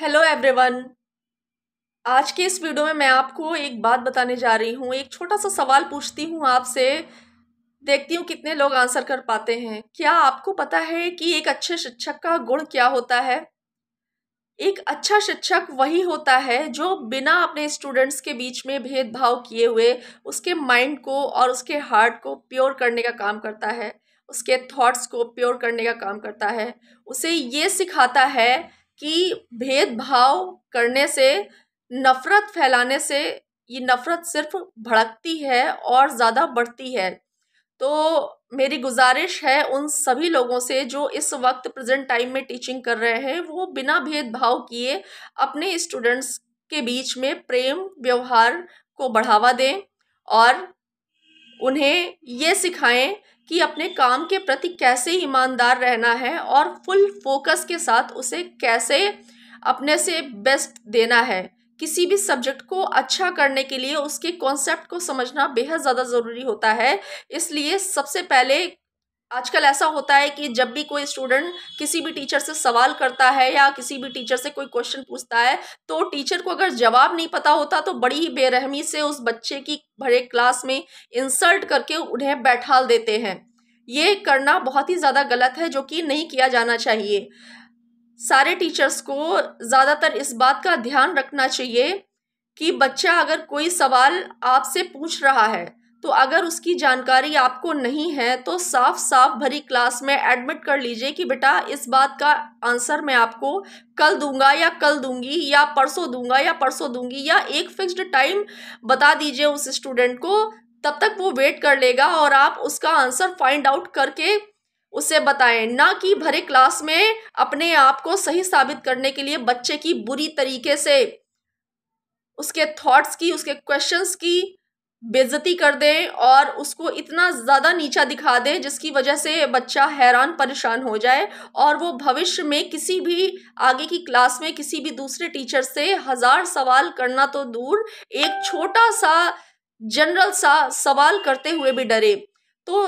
hello everyone आज के इस वीडियो में मैं आपको एक बात बताने जा रही हूँ एक छोटा सा सवाल पूछती हूँ आपसे देखती हूँ कितने लोग आंसर कर पाते हैं क्या आपको पता है कि एक अच्छे शिक्षक का गुण क्या होता है एक अच्छा शिक्षक वही होता है जो बिना अपने स्टूडेंट्स के बीच में भेदभाव किए हुए उसके माइंड को और उसके हार्ट को प्योर करने का काम करता है उसके थॉट्स को प्योर करने का काम करता है उसे ये सिखाता है कि भेदभाव करने से नफ़रत फैलाने से ये नफ़रत सिर्फ भड़कती है और ज़्यादा बढ़ती है तो मेरी गुजारिश है उन सभी लोगों से जो इस वक्त प्रेजेंट टाइम में टीचिंग कर रहे हैं वो बिना भेदभाव किए अपने स्टूडेंट्स के बीच में प्रेम व्यवहार को बढ़ावा दें और उन्हें ये सिखाएं कि अपने काम के प्रति कैसे ईमानदार रहना है और फुल फोकस के साथ उसे कैसे अपने से बेस्ट देना है किसी भी सब्जेक्ट को अच्छा करने के लिए उसके कॉन्सेप्ट को समझना बेहद ज़्यादा ज़रूरी होता है इसलिए सबसे पहले आजकल ऐसा होता है कि जब भी कोई स्टूडेंट किसी भी टीचर से सवाल करता है या किसी भी टीचर से कोई क्वेश्चन पूछता है तो टीचर को अगर जवाब नहीं पता होता तो बड़ी ही बेरहमी से उस बच्चे की भरे क्लास में इंसल्ट करके उन्हें बैठाल देते हैं ये करना बहुत ही ज़्यादा गलत है जो कि नहीं किया जाना चाहिए सारे टीचर्स को ज़्यादातर इस बात का ध्यान रखना चाहिए कि बच्चा अगर कोई सवाल आपसे पूछ रहा है तो अगर उसकी जानकारी आपको नहीं है तो साफ साफ भरी क्लास में एडमिट कर लीजिए कि बेटा इस बात का आंसर मैं आपको कल दूंगा या कल दूंगी या परसों दूंगा या परसों दूंगी या एक फिक्स्ड टाइम बता दीजिए उस स्टूडेंट को तब तक वो वेट कर लेगा और आप उसका आंसर फाइंड आउट करके उसे बताएं ना कि भरे क्लास में अपने आप को सही साबित करने के लिए बच्चे की बुरी तरीके से उसके थॉट्स की उसके क्वेश्चंस की बेज़ती कर दें और उसको इतना ज़्यादा नीचा दिखा दें जिसकी वजह से बच्चा हैरान परेशान हो जाए और वो भविष्य में किसी भी आगे की क्लास में किसी भी दूसरे टीचर से हज़ार सवाल करना तो दूर एक छोटा सा जनरल सा सवाल करते हुए भी डरे तो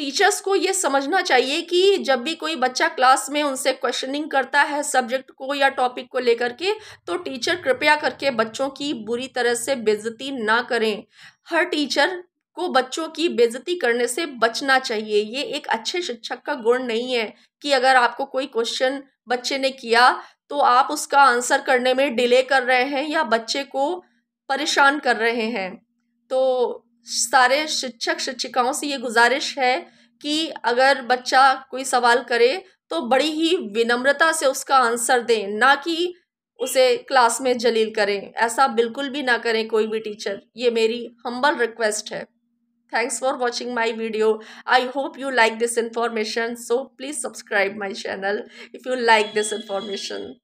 टीचर्स को ये समझना चाहिए कि जब भी कोई बच्चा क्लास में उनसे क्वेश्चनिंग करता है सब्जेक्ट को या टॉपिक को लेकर के तो टीचर कृपया करके बच्चों की बुरी तरह से बेजती ना करें हर टीचर को बच्चों की बेजती करने से बचना चाहिए ये एक अच्छे शिक्षक का गुण नहीं है कि अगर आपको कोई क्वेश्चन बच्चे ने किया तो आप उसका आंसर करने में डिले कर रहे हैं या बच्चे को परेशान कर रहे हैं तो सारे शिक्षक शिक्षिकाओं से ये गुजारिश है कि अगर बच्चा कोई सवाल करे तो बड़ी ही विनम्रता से उसका आंसर दें ना कि उसे क्लास में जलील करें ऐसा बिल्कुल भी ना करें कोई भी टीचर ये मेरी हम्बल रिक्वेस्ट है thanks for watching my video I hope you like this information so please subscribe my channel if you like this information